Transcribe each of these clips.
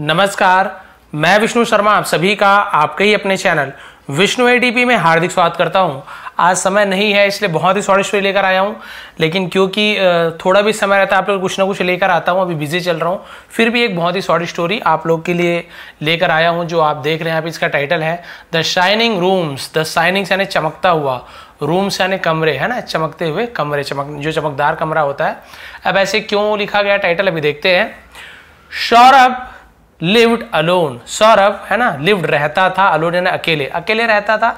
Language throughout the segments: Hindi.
नमस्कार मैं विष्णु शर्मा आप सभी का आपके ही अपने चैनल विष्णु एडीपी में हार्दिक स्वागत करता हूं आज समय नहीं है इसलिए बहुत ही शॉर्ट स्टोरी लेकर आया हूं लेकिन क्योंकि थोड़ा भी समय रहता है आप लोग कुछ ना कुछ लेकर आता हूं अभी बिजी चल रहा हूं फिर भी एक बहुत ही शॉर्ट स्टोरी आप लोग के लिए लेकर आया हूं जो आप देख रहे हैं आप इसका टाइटल है the shining rooms the shining यानी चमकता हुआ रूम्स यानी कमरे है ना चमकते हुए कमरे चमक जो चमकदार कमरा होता है अब ऐसे क्यों लिखा गया टाइटल अभी देखते हैं सौरभ लिव्ड अलोन सौरभ है ना लिव्ड रहता था अलोन यानी अकेले अकेले रहता था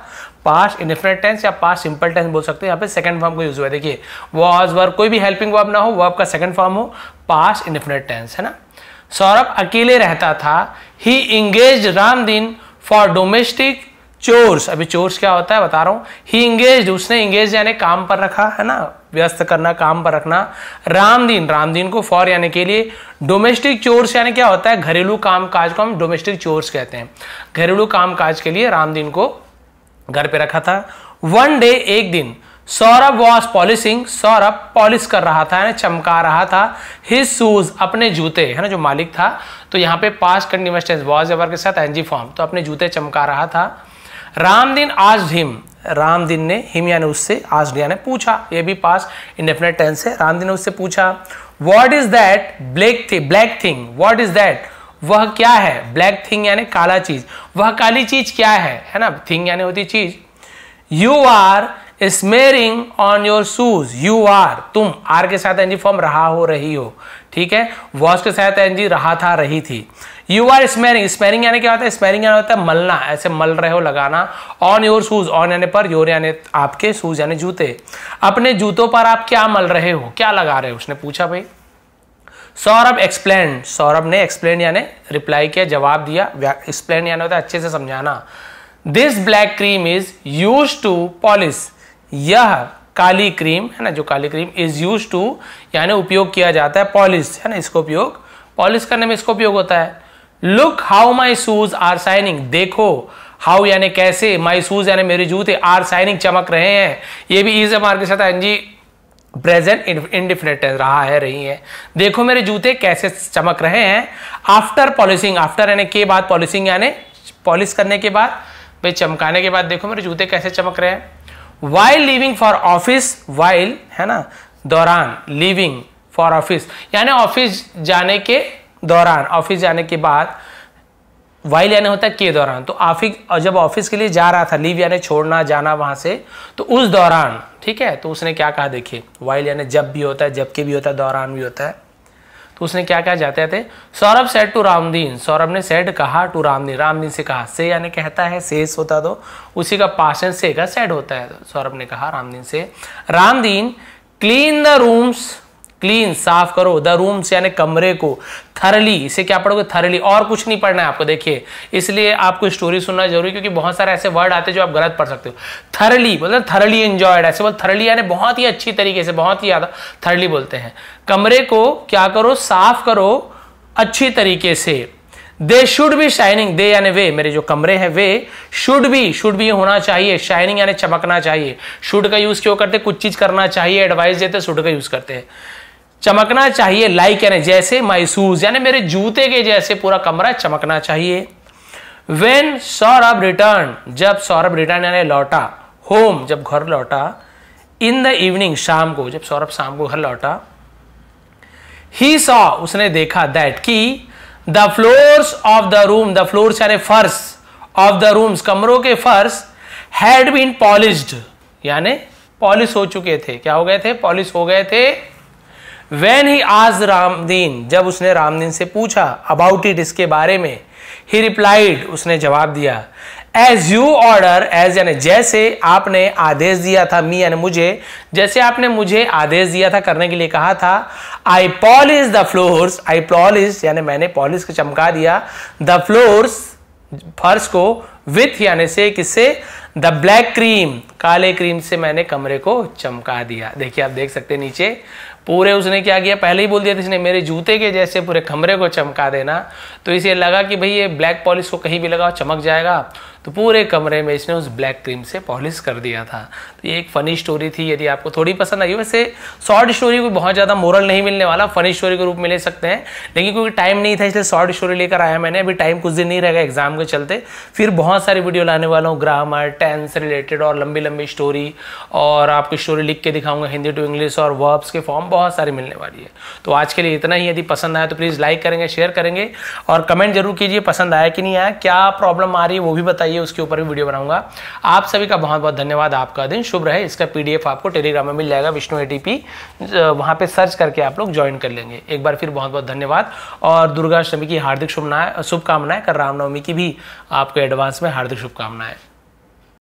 पास इनफिनिट टेंस या पास सिंपल टेंस बोल सकते हैं यहाँ पे सेकंड फॉर्म को यूज हुआ है देखिए वॉज वर्ब कोई भी हेल्पिंग वर्ब ना हो वर्ब का सेकंड फॉर्म हो पास इनफिनिट टेंस है ना सौरभ अकेले रहता था ही engage Ramdin for domestic chores अभी चोर्स क्या होता है बता रहा हूं ही इंगेज उसने इंगेज यानी काम पर रखा है ना व्यस्त करना काम पर रखना रामदीन रामदीन को फॉर यानी के लिए डोमेस्टिक चोर्स यानी क्या होता है घरेलू काम काज को हम डोमेस्टिक चोर्स कहते हैं घरेलू काम काज के लिए रामदीन को घर पे रखा था वन डे एक दिन Saurabh was polishing Saurabh polish कर रहा था यानी चमका रहा था हिज शूज अपने जूते है ना जो मालिक था तो यहाँ पे past continuous tense was ever के साथ एनजी फॉर्म तो अपने जूते चमका रहा था रामदिन आज हिम दिन ने हिम यानी उससे आस्ड ने पूछा ये भी पास इंडेफिनेट टेंस है रामदीन ने उससे पूछा what is that black thing black thing what is that वह क्या है ब्लैक थिंग यानी काला चीज वह काली चीज क्या है है ना थिंग यानी होती चीज you are smearing on your shoes you are तुम आर के साथ एनजी फॉर्म रहा हो रही हो ठीक है वॉश के साथ एनजी रहा था रही थी यू आर स्मेरिंग स्मेरिंग यानी क्या होता है स्मेरिंग यानी होता है मलना ऐसे मल रहे हो लगाना ऑन योर शूज ऑन यानी पर योर यानी आपके शूज यानी जूते अपने जूतों पर आप क्या मल रहे हो क्या लगा रहे हो उसने पूछा भाई सौरभ एक्सप्लेन सौरभ ने एक्सप्लेन यानी रिप्लाई किया जवाब दिया एक्सप्लेन यानी होता है अच्छे से समझाना this black cream is use to polish यह काली क्रीम है ना जो काली क्रीम इज यूज टू यानी उपयोग किया जाता है पॉलिश है ना इसको उपयोग पॉलिश करने में इसको उपयोग होता है look how my shoes are shining देखो हाउ यानी कैसे माई शूज यानी मेरे जूते आर शाइनिंग चमक रहे हैं ये भी इज मार्ग के साथ एनजी प्रेजेंट इनडिफिनेट रहा है रही है देखो मेरे जूते कैसे चमक रहे हैं आफ्टर पॉलिशिंग आफ्टर यानी के बाद पॉलिशिंग यानी पॉलिश करने के बाद भाई चमकाने के बाद देखो मेरे जूते कैसे चमक रहे हैं while living for office while है ना दौरान लिविंग फॉर ऑफिस यानी ऑफिस जाने के दौरान ऑफिस जाने के बाद वाइल यानी होता है के दौरान तो आफिक और जब ऑफिस के लिए जा रहा था लीव यानी छोड़ना जाना वहां से तो उस दौरान ठीक है तो उसने क्या कहा देखिए वाइल यानी जब भी होता है जबकि भी होता है दौरान भी होता है तो उसने क्या कहा जाते थे सौरभ सेट टू रामदीन सौरभ ने सेट कहा टू रामदीन रामदीन से कहा से यानी कहता है सेस होता तो उसी का पाशन से का सेट होता है तो सौरभ ने कहा रामदीन से Ramdin clean the rooms clean साफ करो द रूम से यानी कमरे को थरली इसे क्या पढ़ोगे थरली और कुछ नहीं पढ़ना है आपको देखिए इसलिए आपको स्टोरी सुनना जरूरी क्योंकि बहुत सारे ऐसे वर्ड आते हैं जो आप गलत पढ़ सकते हो थरली मतलब थरली एंजॉयड ऐसे बोल थरली यानी बहुत ही अच्छी तरीके से बहुत ही ज़्यादा थरली बोलते हैं कमरे को क्या करो साफ करो अच्छी तरीके से they should be shining they यानी वे मेरे जो कमरे हैं वे शुड बी शुड भी होना चाहिए शाइनिंग यानी चमकना चाहिए शुड का यूज क्यों करते कुछ चीज करना चाहिए एडवाइस देते शुड का यूज करते हैं चमकना चाहिए लाइक यानी जैसे माइसूज यानी मेरे जूते के जैसे पूरा कमरा चमकना चाहिए वेन सौरभ रिटर्न जब सौरभ रिटर्न यानी लौटा होम जब घर लौटा इन द इवनिंग शाम को जब सौरभ शाम को घर लौटा ही सॉ उसने देखा दैट की the floors of the room the floors यानी फर्श ऑफ द रूम्स कमरों के फर्श हैड बीन पॉलिश यानी पॉलिश हो चुके थे क्या हो गए थे पॉलिश हो गए थे वेन ही आज रामदीन जब उसने रामदीन से पूछा अबाउट इट इसके बारे में ही रिप्लाइड उसने जवाब दिया एज यू ऑर्डर एज यानी जैसे आपने आदेश दिया था मी यानी मुझे जैसे आपने मुझे आदेश दिया था करने के लिए कहा था I polish the floors I polish यानी मैंने पॉलिश को चमका दिया द फ्लोर्स फर्श को विथ यानी से किससे द ब्लैक क्रीम काले क्रीम से मैंने कमरे को चमका दिया देखिए आप देख सकते नीचे पूरे उसने क्या किया पहले ही बोल दिया था इसने मेरे जूते के जैसे पूरे कमरे को चमका देना तो इसे लगा कि भाई ये ब्लैक पॉलिश को कहीं भी लगाओ चमक जाएगा तो पूरे कमरे में इसने उस ब्लैक क्रीम से पॉलिश कर दिया था तो ये एक फ़नी स्टोरी थी यदि आपको थोड़ी पसंद आई वैसे शॉर्ट स्टोरी को बहुत ज़्यादा मोरल नहीं मिलने वाला फ़नी स्टोरी के रूप में ले सकते हैं लेकिन क्योंकि टाइम नहीं था इसलिए शॉर्ट स्टोरी लेकर आया मैंने अभी टाइम कुछ दिन नहीं रहेगा एग्जाम के चलते फिर बहुत सारी वीडियो लाने वाला हूँ ग्रामर टेंस रिलेटेड और लंबी लंबी स्टोरी और आपकी स्टोरी लिख के दिखाऊंगा हिंदी टू इंग्लिश और वर्ब्स के फॉर्म बहुत सारे मिलने वाली है तो आज के लिए इतना ही यदि पसंद आया तो प्लीज़ लाइक करेंगे शेयर करेंगे और कमेंट जरूर कीजिए पसंद आया कि नहीं आया क्या प्रॉब्लम आ रही है वो भी बताइए चाहिए उसके ऊपर भी वीडियो बनाऊंगा आप सभी का बहुत बहुत धन्यवाद आपका दिन शुभ रहे इसका पीडीएफ आपको टेलीग्राम में मिल जाएगा विष्णु ए वहां पर सर्च करके आप लोग ज्वाइन कर लेंगे एक बार फिर बहुत बहुत धन्यवाद और दुर्गाष्टमी की हार्दिक शुभनाएं शुभकामनाएं कर रामनवमी की भी आपको एडवांस में हार्दिक शुभकामनाएं